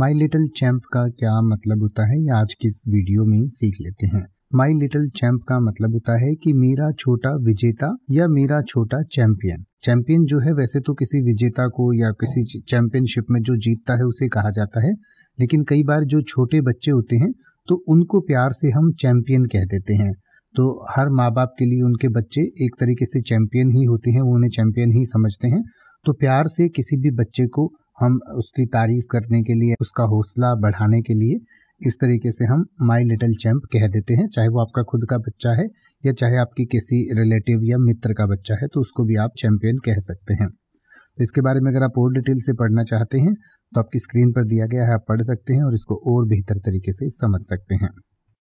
my little champ का क्या मतलब होता है ये आज की इस वीडियो में सीख लेते हैं माई लिटिल चैम्प का मतलब होता है कि मेरा छोटा विजेता या मेरा छोटा चैंपियन चैंपियन जो है वैसे तो किसी विजेता को या किसी चैंपियनशिप में जो जीतता है उसे कहा जाता है लेकिन कई बार जो छोटे बच्चे होते हैं तो उनको प्यार से हम चैंपियन कह देते हैं तो हर माँ बाप के लिए उनके बच्चे एक तरीके से चैंपियन ही होते हैं वो उन्हें चैंपियन ही समझते हैं तो प्यार से किसी भी बच्चे को हम उसकी तारीफ करने के लिए उसका हौसला बढ़ाने के लिए इस तरीके से हम माई लिटल चैम्प कह देते हैं चाहे वो आपका खुद का बच्चा है या चाहे आपकी किसी रिलेटिव या मित्र का बच्चा है तो उसको भी आप चैम्पियन कह सकते हैं तो इसके बारे में अगर आप और डिटेल से पढ़ना चाहते हैं तो आपकी स्क्रीन पर दिया गया है आप पढ़ सकते हैं और इसको और बेहतर तरीके से समझ सकते हैं